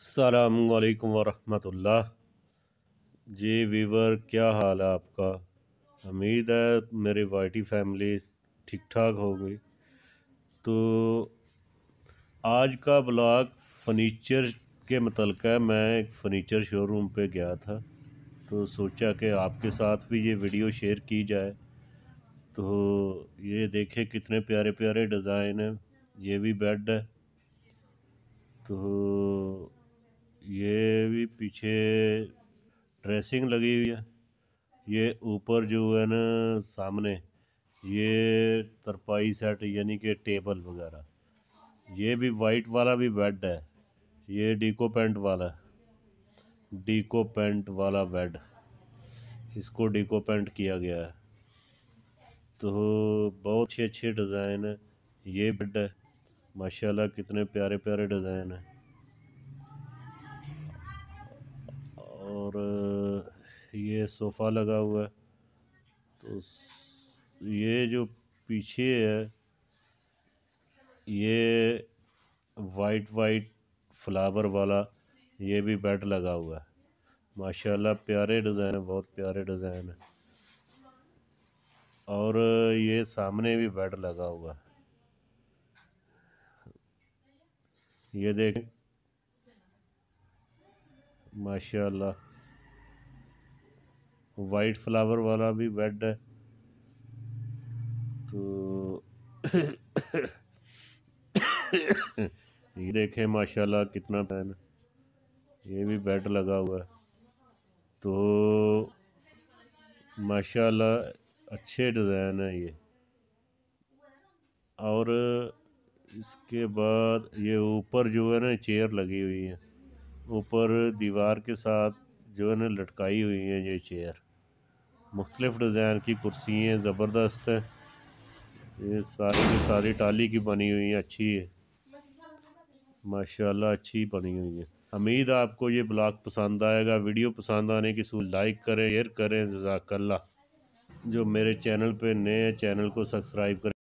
अलैक्म वरहमतुल्लाह जी Weaver क्या हाल है आपका उम्मीद है मेरी वाइटी फैमिली ठीक ठाक हो गई तो आज का ब्लॉग फर्नीचर के मतलब है मैं एक फ़र्नीचर शोरूम पे गया था तो सोचा कि आपके साथ भी ये वीडियो शेयर की जाए तो ये देखे कितने प्यारे प्यारे डिज़ाइन हैं ये भी बेड है तो ये भी पीछे ड्रेसिंग लगी हुई है ये ऊपर जो है ना सामने ये तरपाई सेट यानी कि टेबल वगैरह ये भी वाइट वाला भी बेड है ये डीको पेंट वाला डीको पेंट वाला बेड इसको डीको पेंट किया गया है तो बहुत अच्छे अच्छे डिज़ाइन है ये बेड है माशाल्लाह कितने प्यारे प्यारे डिज़ाइन है और ये सोफ़ा लगा हुआ है तो ये जो पीछे है ये वाइट वाइट फ्लावर वाला ये भी बेड लगा हुआ है माशाल्लाह प्यारे डिज़ाइन है बहुत प्यारे डिज़ाइन है और ये सामने भी बेड लगा हुआ है ये देखें माशाल्लाह वाइट फ्लावर वाला भी बेड है तो ये देखें माशाल्लाह कितना पैन ये भी बेड लगा हुआ है तो माशाल्लाह अच्छे डिज़ाइन है ये और इसके बाद ये ऊपर जो है ना चेयर लगी हुई है ऊपर दीवार के साथ जो है ना लटकाई हुई है ये चेयर मुख्तलिफ़ डिज़ाइन की कुर्सियाँ ज़बरदस्त है ये सारी की सारी टाली की बनी हुई है अच्छी है माशाल्लाह अच्छी बनी हुई है हमीद आपको ये ब्लॉग पसंद आएगा वीडियो पसंद आने की सूझ लाइक करें शेयर करें जजाकल्ला जो मेरे चैनल पे नए हैं चैनल को सब्सक्राइब करें